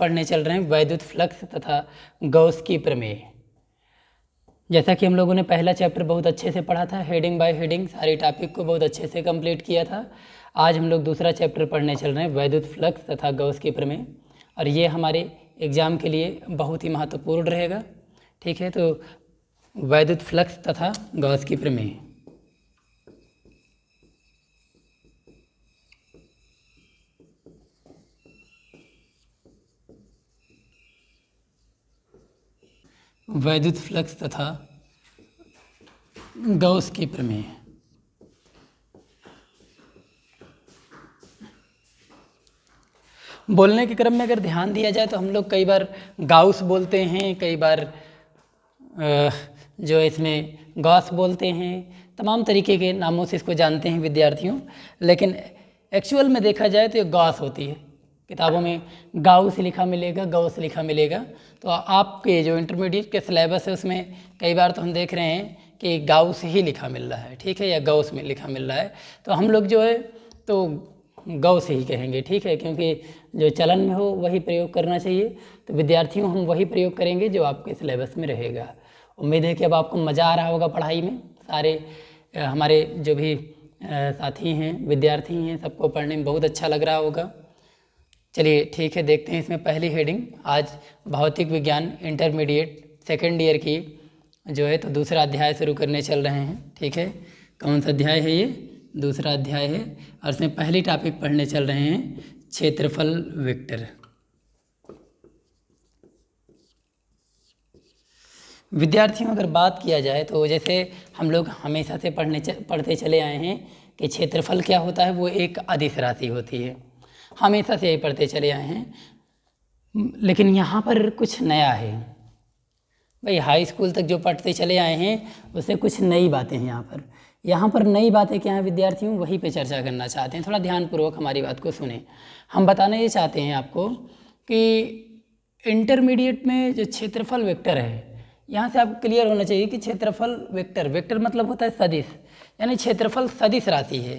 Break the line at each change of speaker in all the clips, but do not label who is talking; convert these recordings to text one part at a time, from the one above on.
पढ़ने चल रहे हैं वैद्युत फ्लक्स तथा गौस की प्रमेय जैसा कि हम लोगों ने पहला चैप्टर बहुत अच्छे से पढ़ा था हेडिंग बाय हेडिंग सारे टॉपिक को बहुत अच्छे से कंप्लीट किया था आज हम लोग दूसरा चैप्टर पढ़ने चल रहे हैं वैद्युत फ्लक्स तथा गौस की प्रमेय और ये हमारे एग्ज़ाम के लिए बहुत ही महत्वपूर्ण रहेगा ठीक है तो वैद्युत फ्लक्स तथा गौस की प्रमेय वैद्युत फ्लक्स तथा गौस के प्रमेय बोलने के क्रम में अगर ध्यान दिया जाए तो हम लोग कई बार गाउस बोलते हैं कई बार जो इसमें गॉस बोलते हैं तमाम तरीके के नामों से इसको जानते हैं विद्यार्थियों लेकिन एक्चुअल में देखा जाए तो ये गॉस होती है किताबों में गाऊ से लिखा मिलेगा गौ से लिखा मिलेगा तो आपके जो इंटरमीडिएट के सिलेबस है उसमें कई बार तो हम देख रहे हैं कि गाऊ से ही लिखा मिल रहा है ठीक है या गौ से लिखा मिल रहा है तो हम लोग जो है तो गौ से ही कहेंगे ठीक है क्योंकि जो चलन में हो वही प्रयोग करना चाहिए तो विद्यार्थियों हम वही प्रयोग करेंगे जो आपके सिलेबस में रहेगा उम्मीद है कि अब आपको मज़ा आ रहा होगा पढ़ाई में सारे हमारे जो भी साथी हैं विद्यार्थी हैं सबको पढ़ने में बहुत अच्छा लग रहा होगा चलिए ठीक है देखते हैं इसमें पहली हेडिंग आज भौतिक विज्ञान इंटरमीडिएट सेकेंड ईयर की जो है तो दूसरा अध्याय शुरू करने चल रहे हैं ठीक है कौन सा अध्याय है ये दूसरा अध्याय है और इसमें पहली टॉपिक पढ़ने चल रहे हैं क्षेत्रफल वेक्टर विद्यार्थियों अगर बात किया जाए तो जैसे हम लोग हमेशा से पढ़ने च, पढ़ते चले आए हैं कि क्षेत्रफल क्या होता है वो एक अधिस राशि होती है हमेशा से यही पढ़ते चले आए हैं लेकिन यहाँ पर कुछ नया है भाई हाई स्कूल तक जो पढ़ते चले आए हैं उससे कुछ नई बातें हैं यहाँ पर यहाँ पर नई बातें क्या हैं विद्यार्थियों वहीं पे चर्चा करना चाहते हैं थोड़ा ध्यानपूर्वक हमारी बात को सुने हम बताना ये चाहते हैं आपको कि इंटरमीडिएट में जो क्षेत्रफल वेक्टर है यहाँ से आपको क्लियर होना चाहिए कि क्षेत्रफल वेक्टर वेक्टर मतलब होता है सदिश यानी क्षेत्रफल सदिश राशि है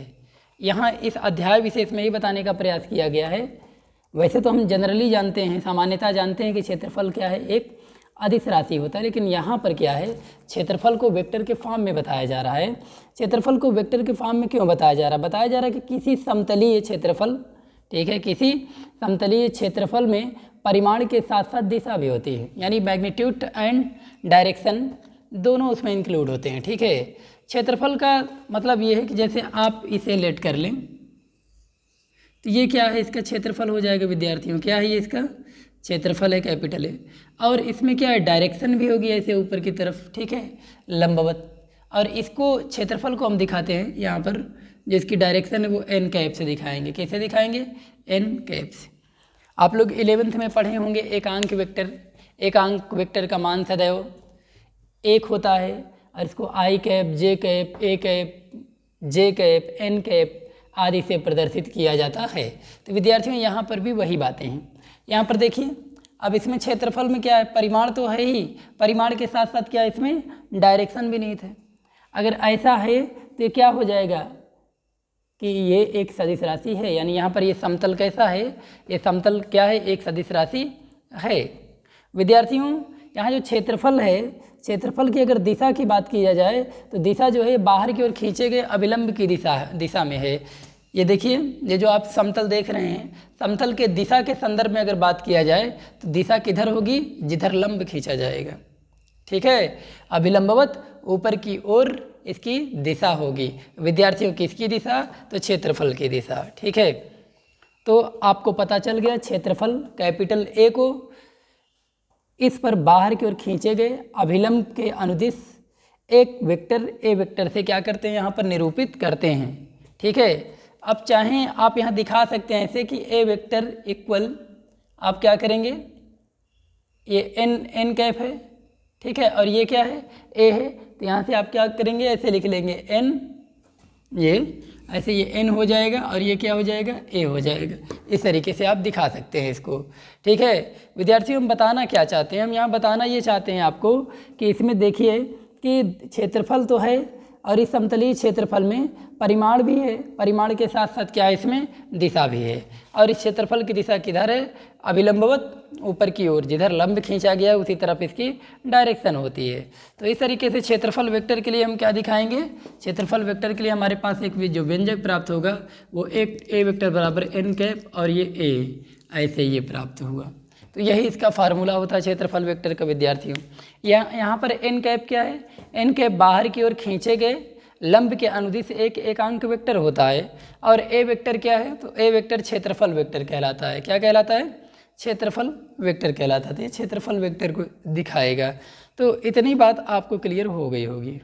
यहाँ इस अध्याय विशेष में ही बताने का प्रयास किया गया है वैसे तो हम जनरली जानते हैं सामान्यता जानते हैं कि क्षेत्रफल क्या है एक अधिस राशि होता है लेकिन यहाँ पर क्या है क्षेत्रफल को वेक्टर के फॉर्म में बताया जा रहा है क्षेत्रफल को वेक्टर के फॉर्म में क्यों बताया जा रहा है बताया जा रहा है कि किसी समतलीय क्षेत्रफल ठीक है किसी समतलीय क्षेत्रफल में परिमाण के साथ साथ दिशा भी होती है यानी मैग्नीट्यूड एंड डायरेक्शन दोनों उसमें इंक्लूड होते हैं ठीक है क्षेत्रफल का मतलब ये है कि जैसे आप इसे लेट कर लें तो ये क्या है इसका क्षेत्रफल हो जाएगा विद्यार्थियों क्या है ये इसका क्षेत्रफल है कैपिटल है और इसमें क्या है डायरेक्शन भी होगी ऐसे ऊपर की तरफ ठीक है लंबवत और इसको क्षेत्रफल को हम दिखाते हैं यहाँ पर जो इसकी डायरेक्शन है वो एन कैप से दिखाएंगे कैसे दिखाएंगे एन कैप से आप लोग इलेवेंथ में पढ़े होंगे एकांक वेक्टर एकांक वेक्टर का मान सदैव एक होता है और इसको I cap J cap A cap J cap N cap आदि से प्रदर्शित किया जाता है तो विद्यार्थियों यहाँ पर भी वही बातें हैं यहाँ पर देखिए अब इसमें क्षेत्रफल में क्या है परिमाण तो है ही परिमाण के साथ साथ क्या इसमें डायरेक्शन भी नहीं थे अगर ऐसा है तो क्या हो जाएगा कि ये एक सदिश राशि है यानी यहाँ पर ये समतल कैसा है ये समतल क्या है एक सदिश राशि है विद्यार्थियों यहाँ जो क्षेत्रफल है क्षेत्रफल की अगर दिशा की बात किया जाए तो दिशा जो है बाहर की ओर खींचे गए अविलंब की दिशा दिशा में है ये देखिए ये जो आप समतल देख रहे हैं समतल के दिशा के संदर्भ में अगर बात किया जाए तो दिशा किधर होगी जिधर लंब खींचा जाएगा ठीक है अभिलंबवत ऊपर की ओर इसकी दिशा होगी विद्यार्थियों की इसकी दिशा तो क्षेत्रफल की दिशा ठीक है तो आपको पता चल गया क्षेत्रफल कैपिटल ए को इस पर बाहर की ओर खींचे गए अभिलंब के अनुदिश एक वेक्टर ए वेक्टर से क्या करते हैं यहाँ पर निरूपित करते हैं ठीक है अब चाहें आप यहाँ दिखा सकते हैं ऐसे कि ए वेक्टर इक्वल आप क्या करेंगे ये एन एन कैफ है ठीक है और ये क्या है ए है तो यहाँ से आप क्या करेंगे ऐसे लिख लेंगे एन ये ऐसे ये एन हो जाएगा और ये क्या हो जाएगा ए हो जाएगा इस तरीके से आप दिखा सकते हैं इसको ठीक है विद्यार्थी हम बताना क्या चाहते हैं हम यहाँ बताना ये चाहते हैं आपको कि इसमें देखिए कि क्षेत्रफल तो है और इस समतलीय क्षेत्रफल में परिमाण भी है परिमाण के साथ साथ क्या है इसमें दिशा भी है और इस क्षेत्रफल की दिशा किधर है अभिलंबवत ऊपर की ओर जिधर लंब खींचा गया उसी तरफ इसकी डायरेक्शन होती है तो इस तरीके से क्षेत्रफल वेक्टर के लिए हम क्या दिखाएंगे क्षेत्रफल वेक्टर के लिए हमारे पास एक जो व्यंजक प्राप्त होगा वो एक ए वेक्टर बराबर एन कैप और ये ए ऐसे ये प्राप्त हुआ तो यही इसका फार्मूला होता है क्षेत्रफल वेक्टर का विद्यार्थियों यहाँ यहाँ पर एन कैप क्या है एन कैप बाहर की ओर खींचे गए लंब के अनुदिश एक एकांक वेक्टर होता है और ए वेक्टर क्या है तो ए वेक्टर क्षेत्रफल वेक्टर कहलाता है क्या कहलाता है क्षेत्रफल वेक्टर कहलाता था क्षेत्रफल वेक्टर को दिखाएगा तो इतनी बात आपको क्लियर हो गई होगी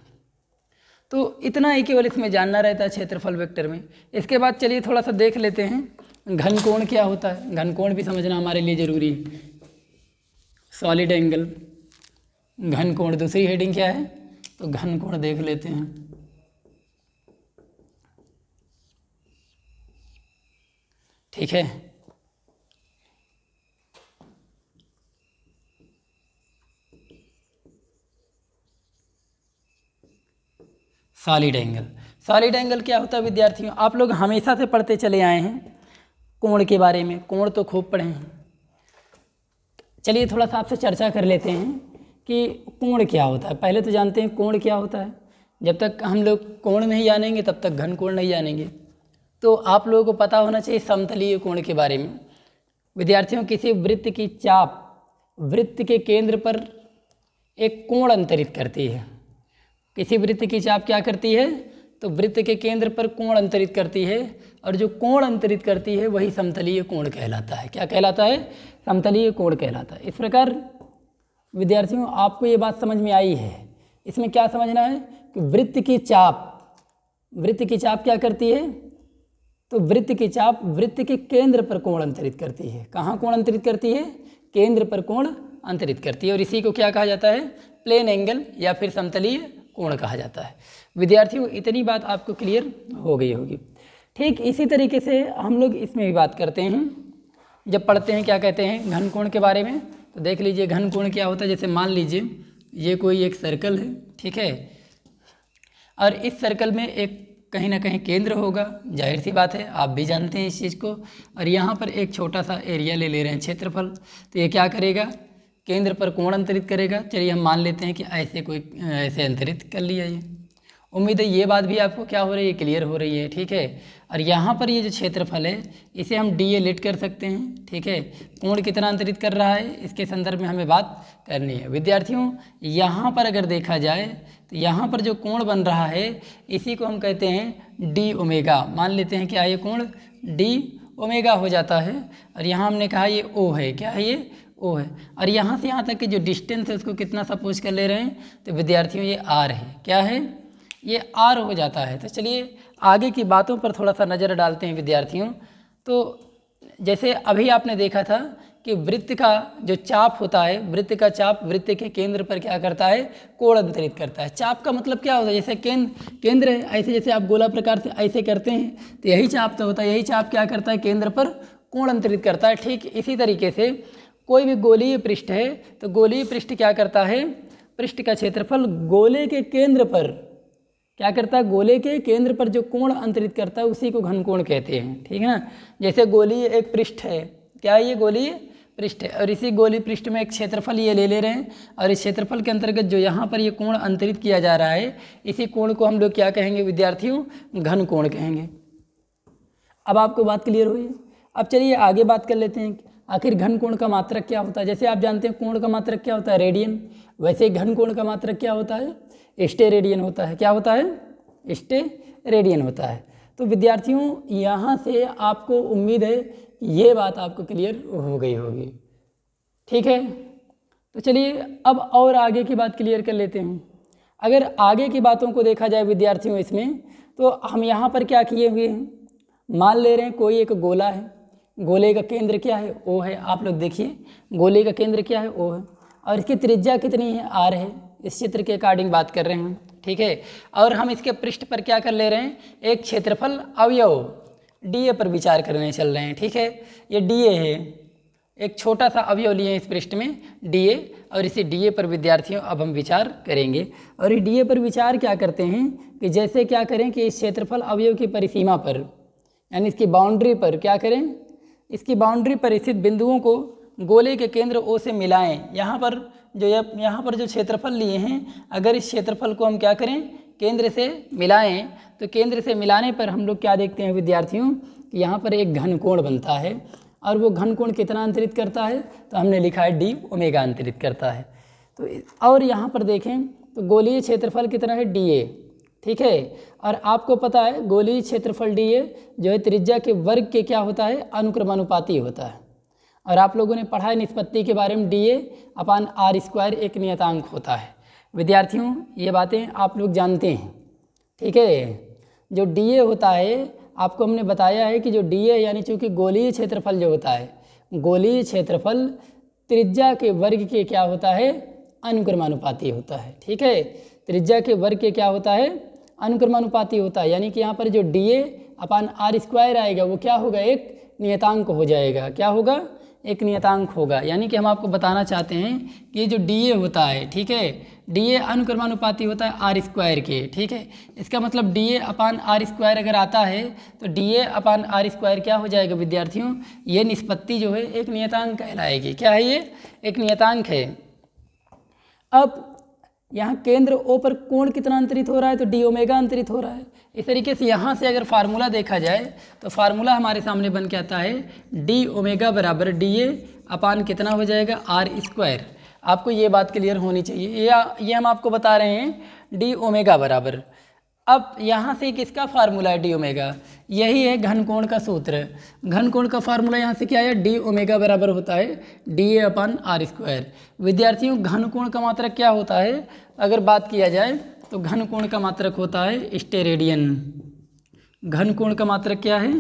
तो इतना ही केवल इसमें जानना रहता है क्षेत्रफल वेक्टर में इसके बाद चलिए थोड़ा सा देख लेते हैं घन कोण क्या होता है घन कोण भी समझना हमारे लिए ज़रूरी है सॉलिड एंगल घन कोण दूसरी हेडिंग क्या है तो घन कोण देख लेते हैं ठीक है सॉलिड एंगल सॉलिड एंगल क्या होता है विद्यार्थियों आप लोग हमेशा से पढ़ते चले आए हैं कोण के बारे में कोण तो खूब पढ़े हैं चलिए थोड़ा सा आपसे चर्चा कर लेते हैं कि कोण क्या होता है पहले तो जानते हैं कोण क्या होता है जब तक हम लोग कोण नहीं जानेंगे तब तक घन कोण नहीं जानेंगे तो आप लोगों को पता होना चाहिए समतलीय कोण के बारे में विद्यार्थियों किसी वृत्त की चाप वृत्त के केंद्र पर एक कोण अंतरित करती है किसी वृत्त की चाप क्या करती है तो वृत्त के केंद्र पर कोण अंतरित करती है और जो कोण अंतरित करती है वही समतलीय कोण कहलाता है क्या कहलाता है समतलीय कोण कहलाता है इस प्रकार विद्यार्थियों आपको ये बात समझ में आई है इसमें क्या समझना है कि वृत्त की चाप वृत्त की चाप क्या करती है तो वृत्त की चाप वृत्त के केंद्र पर कोण अंतरित करती है कहाँ कोण अंतरित करती है केंद्र पर कोण अंतरित करती है और इसी को क्या कहा जाता है प्लेन एंगल या फिर समतलीय कोण कहा जाता है विद्यार्थियों इतनी बात आपको क्लियर हो गई होगी ठीक इसी तरीके से हम लोग इसमें भी बात करते हैं जब पढ़ते हैं क्या कहते हैं घन कोण के बारे में तो देख लीजिए घन कोण क्या होता है जैसे मान लीजिए ये कोई एक सर्कल है ठीक है और इस सर्कल में एक कहीं ना कहीं केंद्र होगा जाहिर सी बात है आप भी जानते हैं इस चीज़ को और यहाँ पर एक छोटा सा एरिया ले ले रहे हैं क्षेत्रफल तो ये क्या करेगा केंद्र पर कोण अंतरित करेगा चलिए हम मान लेते हैं कि ऐसे कोई ऐसे अंतरित कर लिया ये उम्मीद है ये बात भी आपको क्या हो रही है क्लियर हो रही है ठीक है और यहाँ पर ये जो क्षेत्रफल है इसे हम डी ए लिट कर सकते हैं ठीक है कोण कितना अंतरित कर रहा है इसके संदर्भ में हमें बात करनी है विद्यार्थियों यहाँ पर अगर देखा जाए तो यहाँ पर जो कोण बन रहा है इसी को हम कहते हैं डी ओमेगा मान लेते हैं कि आइए कोण डी ओमेगा हो जाता है और यहाँ हमने कहा ये ओ है क्या है ये ओ है और यहाँ से यहाँ तक कि जो डिस्टेंस है उसको कितना सपोज कर ले रहे हैं तो विद्यार्थियों ये आर है क्या है ये आर हो जाता है तो चलिए आगे की बातों पर थोड़ा सा नज़र डालते हैं विद्यार्थियों तो जैसे अभी आपने देखा था कि वृत्त का जो चाप होता है वृत्त का चाप वृत्त के केंद्र पर क्या करता है कोण अंतरित करता है चाप का मतलब क्या होता है जैसे केंद्र केंद्र है ऐसे जैसे आप गोला प्रकार से ऐसे करते हैं तो यही चाप तो होता है यही चाप क्या करता है केंद्र पर कोण अंतरित करता है ठीक इसी तरीके से कोई भी गोलीय पृष्ठ है तो गोलीय पृष्ठ क्या करता है पृष्ठ का क्षेत्रफल गोले के केंद्र पर क्या करता है गोले के केंद्र पर जो कोण अंतरित करता है उसी को घन कोण कहते हैं ठीक है ना जैसे गोलीय एक पृष्ठ है क्या ये गोलीय पृष्ठ है और इसी गोली पृष्ठ में एक क्षेत्रफल ये ले ले रहे हैं और इस क्षेत्रफल के अंतर्गत जो यहाँ पर ये कोण अंतरित किया जा रहा है इसी कोण को हम लोग क्या कहेंगे विद्यार्थियों घन कोण कहेंगे अब आपको बात क्लियर हुई अब चलिए आगे बात कर लेते हैं आखिर घन कोण का मात्रक क्या होता है जैसे आप जानते हैं कोण का मात्रक क्या होता है रेडियन वैसे घन कोण का मात्रक क्या होता है स्टे रेडियन होता है क्या होता है स्टे रेडियन होता है तो विद्यार्थियों यहाँ से आपको उम्मीद है कि ये बात आपको क्लियर हो गई होगी ठीक है तो चलिए अब और आगे की बात क्लियर कर लेते हैं अगर आगे की बातों को देखा जाए विद्यार्थियों इसमें तो हम यहाँ पर क्या किए हुए हैं मान ले रहे हैं कोई एक गोला है गोले का केंद्र क्या है ओ है आप लोग देखिए गोले का केंद्र क्या है ओ है और इसकी त्रिज्या कितनी है आर है इस चित्र के अकॉर्डिंग बात कर रहे हैं ठीक है और हम इसके पृष्ठ पर क्या कर ले रहे हैं एक क्षेत्रफल अवयव डी पर विचार करने चल रहे हैं ठीक है ये डी है एक छोटा सा अवयव लिए इस पृष्ठ में डी और इसी डी पर विद्यार्थियों अब हम विचार करेंगे और ये डी पर विचार क्या करते हैं कि जैसे क्या करें कि इस क्षेत्रफल अवयव की परिसीमा पर यानी इसकी बाउंड्री पर क्या करें इसकी बाउंड्री पर स्थित बिंदुओं को गोले के केंद्र ओ से मिलाएं यहाँ पर जो यहाँ पर जो क्षेत्रफल लिए हैं अगर इस क्षेत्रफल को हम क्या करें केंद्र से मिलाएं तो केंद्र से मिलाने पर हम लोग क्या देखते हैं विद्यार्थियों कि यहाँ पर एक घन कोण बनता है और वो घन कोण कितना अंतरित करता है तो हमने लिखा है डी ओमेगा अंतरित करता है तो और यहाँ पर देखें तो गोलीय क्षेत्रफल कितना है डी ए ठीक है और आपको पता है गोली क्षेत्रफल डी ए जो है त्रिज्या के वर्ग के क्या होता है अनुक्रमानुपाती होता है और आप लोगों ने पढ़ा है निष्पत्ति के बारे में D A upon R square एक नियतांक होता है विद्यार्थियों ये बातें आप लोग जानते हैं ठीक है जो डी ए होता है आपको हमने बताया है कि जो डी ए यानी चूँकि गोलीय क्षेत्रफल जो होता है गोलीय क्षेत्रफल त्रिज्या के वर्ग के क्या होता है अनुक्रमानुपाती होता है ठीक है त्रिज्या के वर्ग के क्या होता है अनुक्रमानुपाती होता है यानी कि यहाँ पर जो D A upon R square आएगा वो क्या होगा एक नियतांक हो जाएगा क्या होगा एक नियतांक होगा यानी कि हम आपको बताना चाहते हैं कि जो डी ए होता है ठीक है डी ए अनुक्रमानुपाती होता है आर स्क्वायर के ठीक है इसका मतलब D A upon R square अगर आता है तो D A upon R square क्या हो जाएगा विद्यार्थियों ये निष्पत्ति जो है एक नियतांक कहलाएगी क्या है ये एक नियतांक है अब यहाँ केंद्र ओ पर कोण कितना अंतरित हो रहा है तो डी ओमेगा अंतरित हो रहा है इस तरीके से यहाँ से अगर फार्मूला देखा जाए तो फार्मूला हमारे सामने बन के आता है डी ओमेगा बराबर डी ए अपान कितना हो जाएगा आर स्क्वायर आपको ये बात क्लियर होनी चाहिए या ये हम आपको बता रहे हैं डी ओमेगा बराबर अब यहाँ से किसका फार्मूला है डी ओमेगा यही है घन कोण का सूत्र घन कोण का फार्मूला यहाँ से क्या है डी ओमेगा बराबर होता है D A upon R square विद्यार्थियों घन कोण का मात्रक क्या होता है अगर बात किया जाए तो घन कोण का मात्रक होता है स्टेरेडियन घन कोण का मात्रक क्या है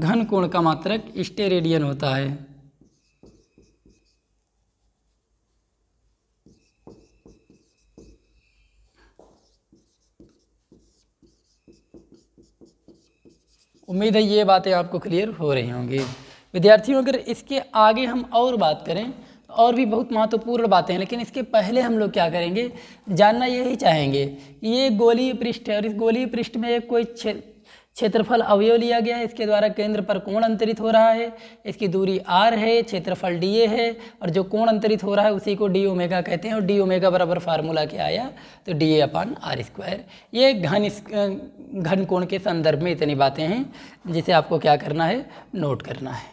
घन कोण का मात्रक स्टेरेडियन होता है उम्मीद है ये बातें आपको क्लियर हो रही होंगी विद्यार्थियों अगर इसके आगे हम और बात करें और भी बहुत महत्वपूर्ण बातें हैं लेकिन इसके पहले हम लोग क्या करेंगे जानना यही चाहेंगे ये गोलीय पृष्ठ है और इस गोलीय पृष्ठ में कोई क्षेत्रफल अवयव लिया गया है इसके द्वारा केंद्र पर कोण अंतरित हो रहा है इसकी दूरी आर है क्षेत्रफल डी ए है और जो कोण अंतरित हो रहा है उसी को डी ओमेगा कहते हैं और डी ओमेगा बराबर फार्मूला क्या आया तो D A upon R square ये घन घन कोण के संदर्भ में इतनी बातें हैं जिसे आपको क्या करना है नोट करना है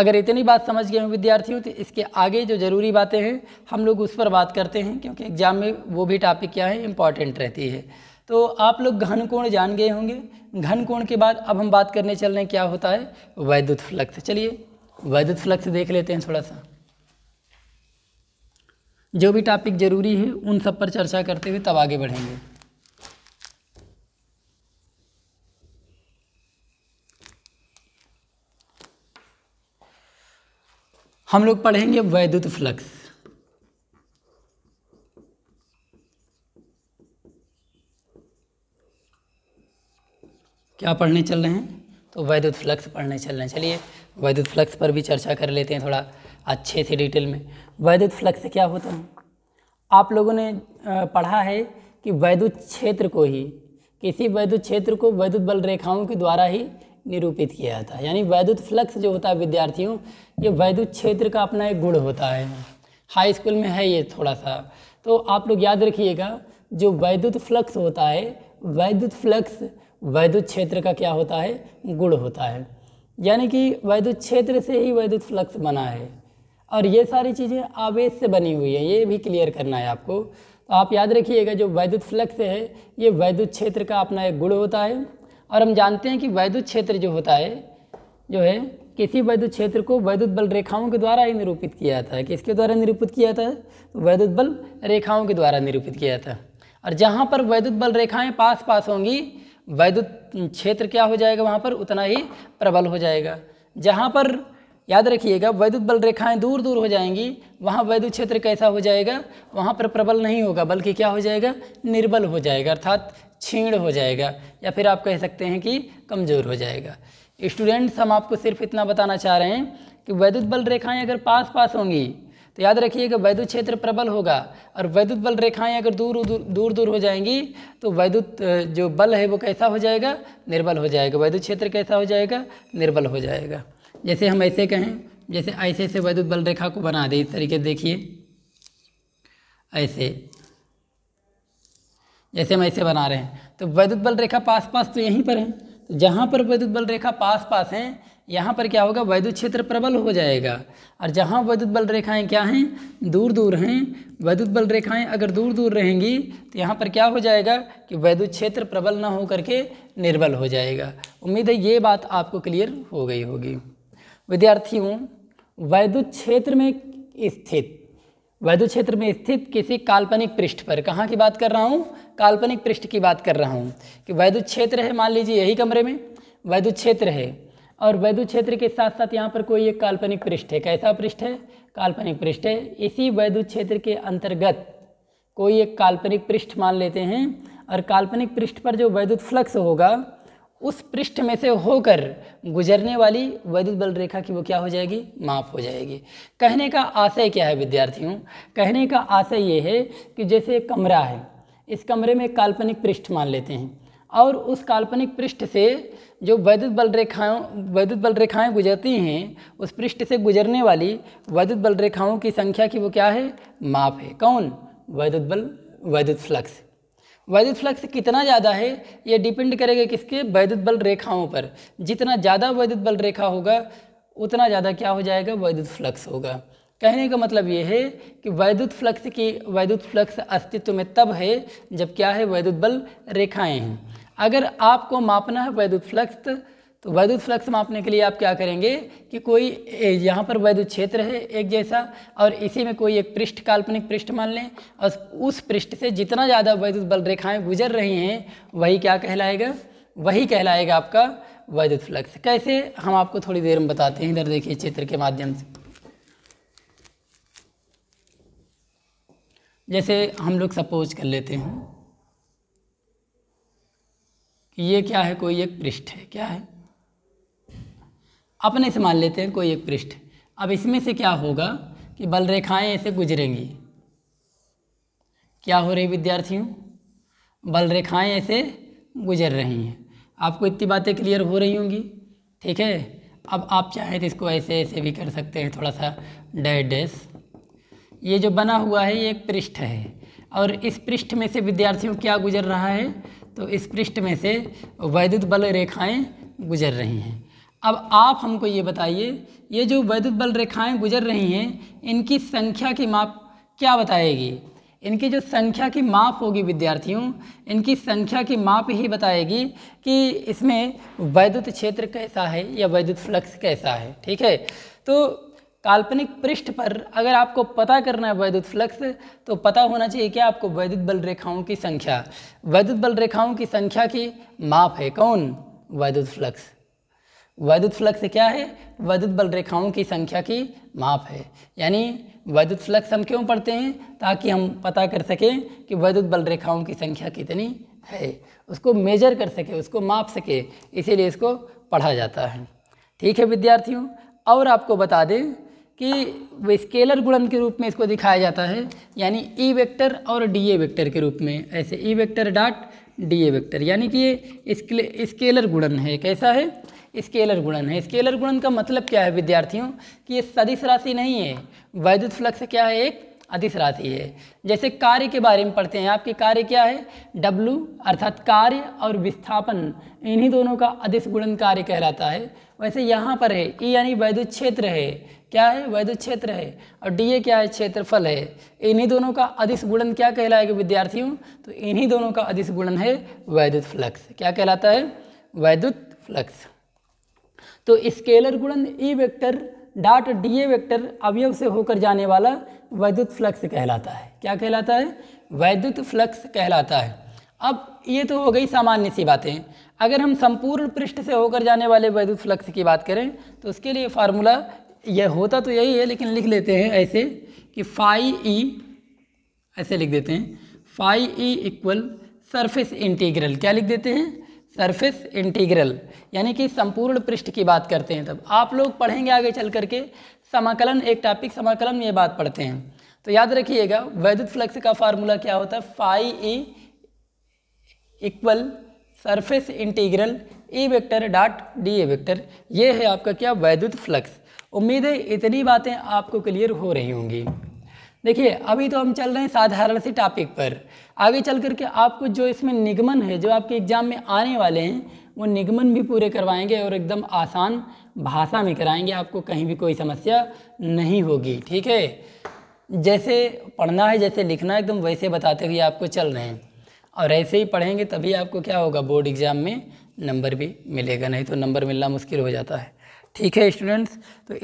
अगर इतनी बात समझ गए हो विद्यार्थियों तो इसके आगे जो ज़रूरी बातें हैं हम लोग उस पर बात करते हैं क्योंकि एग्जाम में वो भी टॉपिक क्या है इम्पॉर्टेंट रहती है तो आप लोग घन कोण जान गए होंगे घन कोण के बाद अब हम बात करने चल रहे हैं क्या होता है वैद्युत फ्लक्स चलिए वैद्युत फ्लक्स देख लेते हैं थोड़ा सा जो भी टॉपिक ज़रूरी है उन सब पर चर्चा करते हुए तब आगे बढ़ेंगे हम लोग पढ़ेंगे वैद्युत फ्लक्स क्या पढ़ने चल रहे हैं तो वैद्युत फ्लक्स पढ़ने चल रहे हैं चलिए वैद्युत फ्लक्स पर भी चर्चा कर लेते हैं थोड़ा अच्छे से डिटेल में वैद्युत फ्लक्स क्या होता है आप लोगों ने पढ़ा है कि वैद्युत क्षेत्र को ही किसी वैद्युत क्षेत्र को वैद्युत बल रेखाओं के द्वारा ही निरूपित किया था यानी वैद्युत फ्लक्स जो होता है विद्यार्थियों ये वैद्युत क्षेत्र का अपना एक गुण होता है हाई स्कूल में है ये थोड़ा सा तो आप लोग याद रखिएगा जो वैद्युत फ्लक्स होता है वैद्युत फ्लक्स वैद्युत क्षेत्र का क्या होता है गुण होता है यानी कि वैद्युत क्षेत्र से ही वैद्युत फ्लक्स बना है और ये सारी चीज़ें आवेश से बनी हुई है ये भी क्लियर करना है आपको तो आप याद रखिएगा जो वैद्युत फ्लक्स है ये वैद्युत क्षेत्र का अपना एक गुण होता है और हम जानते हैं कि वैद्युत क्षेत्र जो होता है जो है किसी वैद्युत क्षेत्र को वैद्युत बल रेखाओं के द्वारा ही निरूपित किया जाता है किसके द्वारा निरूपित किया जाता है तो वैद्युत बल रेखाओं के द्वारा निरूपित किया जाता है और जहाँ पर वैद्युत बल रेखाएँ पास पास होंगी वैद्युत क्षेत्र क्या हो जाएगा वहाँ पर उतना ही प्रबल हो जाएगा जहाँ पर याद रखिएगा वैद्युत बल रेखाएं दूर दूर हो जाएंगी वहाँ वैद्युत क्षेत्र कैसा हो जाएगा वहाँ पर प्रबल नहीं होगा बल्कि क्या हो जाएगा निर्बल हो जाएगा अर्थात छीण हो जाएगा या फिर आप कह सकते हैं कि कमज़ोर हो जाएगा स्टूडेंट्स हम आपको सिर्फ इतना बताना चाह रहे हैं कि वैद्युत बल रेखाएं अगर पास पास होंगी तो याद रखिएगा वैद्युत क्षेत्र प्रबल होगा और वैद्युत बल रेखाएं अगर दूर दूर दूर दूर हो जाएंगी तो वैद्युत जो बल है वो कैसा हो जाएगा निर्बल हो जाएगा वैद्युत क्षेत्र कैसा हो जाएगा निर्बल हो जाएगा जैसे हम ऐसे कहें जैसे ऐसे ऐसे वैद्युत बल रेखा को बना दें इस तरीके से देखिए ऐसे जैसे हम ऐसे बना रहे हैं तो वैद्युत बल रेखा पास पास तो यहीं पर है तो जहाँ पर वैद्युत बल रेखा पास पास है यहाँ पर क्या होगा वैद्युत क्षेत्र प्रबल हो जाएगा और जहाँ वैद्युत बल रेखाएँ क्या हैं दूर दूर हैं वैद्युत बल रेखाएँ अगर दूर दूर रहेंगी तो यहाँ पर क्या हो जाएगा कि वैद्युत क्षेत्र प्रबल ना हो करके निर्बल हो जाएगा उम्मीद है ये बात आपको क्लियर हो गई होगी विद्यार्थियों वैद्युत क्षेत्र में स्थित वैद्युत क्षेत्र में स्थित किसी काल्पनिक पृष्ठ पर कहाँ की बात कर रहा हूँ काल्पनिक पृष्ठ की बात कर रहा हूँ कि वैद्युत क्षेत्र है मान लीजिए यही कमरे में वैद्युत क्षेत्र है और वैद्युत क्षेत्र के साथ साथ यहाँ पर कोई एक काल्पनिक पृष्ठ है कैसा पृष्ठ है काल्पनिक पृष्ठ है इसी वैद्युत क्षेत्र के अंतर्गत कोई एक काल्पनिक पृष्ठ मान लेते हैं और काल्पनिक पृष्ठ पर जो वैद्युत फ्लक्स होगा उस पृष्ठ में से होकर गुजरने वाली वैद्युत बल रेखा की वो क्या हो जाएगी माप हो जाएगी कहने का आशय क्या है विद्यार्थियों कहने का आशय ये है कि जैसे एक कमरा है इस कमरे में काल्पनिक पृष्ठ मान लेते हैं और उस काल्पनिक पृष्ठ से जो वैद्युत बल रेखाओं वैद्युत बल रेखाएँ गुजरती हैं उस पृष्ठ से गुजरने वाली वैद्युत बल रेखाओं की संख्या की वो क्या है माप है कौन वैद्युत बल वैद्युत फ्लक्स वैद्युत फ्लक्स कितना ज़्यादा है ये डिपेंड करेगा किसके वैद्युत बल रेखाओं पर जितना ज़्यादा वैद्युत बल रेखा होगा उतना ज़्यादा क्या हो जाएगा वैद्युत फ्लक्स होगा कहने का मतलब ये है कि वैद्युत फ्लक्स की वैद्युत फ्लक्स अस्तित्व में तब है जब क्या है वैद्युत बल रेखाएं हैं अगर आपको मापना है वैद्युत फ्लक्स तो वैद्युत फ्लक्स मापने के लिए आप क्या करेंगे कि कोई यहाँ पर वैद्युत क्षेत्र है एक जैसा और इसी में कोई एक पृष्ठ काल्पनिक पृष्ठ मान लें और उस पृष्ठ से जितना ज़्यादा वैद्युत बल रेखाएँ गुजर रही हैं वही क्या कहलाएगा वही कहलाएगा आपका वैद्युत फ्लक्स कैसे हम आपको थोड़ी देर में बताते हैं इधर देखिए चित्र के माध्यम से जैसे हम लोग सपोज कर लेते हैं कि ये क्या है कोई एक पृष्ठ है क्या है अपने से मान लेते हैं कोई एक पृष्ठ अब इसमें से क्या होगा कि बल रेखाएं ऐसे गुजरेंगी क्या हो रही विद्यार्थियों बल रेखाएं ऐसे गुजर रही हैं आपको इतनी बातें क्लियर हो रही होंगी ठीक है अब आप चाहें तो इसको ऐसे ऐसे भी कर सकते हैं थोड़ा सा डैश डैश ये जो बना हुआ है ये एक पृष्ठ है और इस पृष्ठ में से विद्यार्थियों क्या गुजर रहा है तो इस पृष्ठ में से वैद्युत बल रेखाएं गुजर रही हैं अब आप हमको ये बताइए ये जो वैद्युत बल रेखाएं गुजर रही हैं इनकी संख्या की माप क्या बताएगी इनकी जो संख्या की माप होगी विद्यार्थियों इनकी संख्या की माप ही बताएगी कि इसमें वैद्युत क्षेत्र कैसा है या वैद्युत फ्लक्स कैसा है ठीक है तो काल्पनिक पृष्ठ पर अगर आपको पता करना है वैद्युत फ्लक्स तो पता होना चाहिए क्या आपको वैद्युत बल रेखाओं की संख्या वैद्युत बल रेखाओं की संख्या की माप है कौन वैद्युत फ्लक्स वैद्युत फ्लक्स क्या है वैद्युत बल रेखाओं की संख्या की माप है यानी वैद्युत फ्लक्स हम क्यों पढ़ते हैं ताकि हम पता कर सकें कि वैद्युत बल रेखाओं की संख्या कितनी है उसको मेजर कर सके उसको माप सके इसीलिए इसको पढ़ा जाता है ठीक है विद्यार्थियों और आपको बता दें कि स्केलर गुणन के रूप में इसको दिखाया जाता है यानी ई e वेक्टर और डी ए वेक्टर के रूप में ऐसे E vector dot D A vector यानी कि ये स्केलर गुणन है कैसा है स्केलर गुणन है स्केलर गुणन का मतलब क्या है विद्यार्थियों कि ये सदिश राशि नहीं है वैद्युत फ्लक्स क्या है एक अधिस राशि है जैसे कार्य के बारे में पढ़ते हैं आपके कार्य क्या है डब्लू अर्थात कार्य और विस्थापन इन्हीं दोनों का अधिस गुणन कार्य कहलाता है वैसे यहाँ पर है ई e यानी वैद्युत क्षेत्र है क्या है वैध क्षेत्र है और डीए क्या है क्षेत्रफल है इन्हीं दोनों का अधिस गुणन क्या कहलाएगा विद्यार्थियों तो इन्हीं दोनों का अधिस गुणन है वैद्युत फ्लक्स क्या कहलाता है वैद्युत फ्लक्स तो स्केलर गुणन E e vector dot D A vector अवयव से होकर जाने वाला वैद्युत फ्लक्स कहलाता है क्या कहलाता है वैद्युत फ्लक्स कहलाता है अब ये तो हो गई सामान्य सी बातें अगर हम संपूर्ण पृष्ठ से होकर जाने वाले वैद्युत फ्लक्स की बात करें तो उसके लिए फार्मूला यह होता तो यही है लेकिन लिख लेते हैं ऐसे कि फाई ई e, ऐसे लिख देते हैं phi E equal surface integral क्या लिख देते हैं सरफेस इंटीग्रल यानी कि संपूर्ण पृष्ठ की बात करते हैं तब आप लोग पढ़ेंगे आगे चल करके समाकलन एक टॉपिक समाकलन में ये बात पढ़ते हैं तो याद रखिएगा वैद्युत फ्लक्स का फार्मूला क्या होता है phi E equal surface integral E vector dot D A vector ये है आपका क्या वैद्युत फ्लक्स उम्मीद है इतनी बातें आपको क्लियर हो रही होंगी देखिए अभी तो हम चल रहे हैं साधारण से टॉपिक पर आगे चल करके आपको जो इसमें निगमन है जो आपके एग्ज़ाम में आने वाले हैं वो निगमन भी पूरे करवाएंगे और एकदम आसान भाषा में कराएंगे आपको कहीं भी कोई समस्या नहीं होगी ठीक है जैसे पढ़ना है जैसे लिखना है एकदम वैसे बताते हुए आपको चल रहे हैं और ऐसे ही पढ़ेंगे तभी आपको क्या होगा बोर्ड एग्ज़ाम में नंबर भी मिलेगा नहीं तो नंबर मिलना मुश्किल हो जाता है ठीक है स्टूडेंट्स तो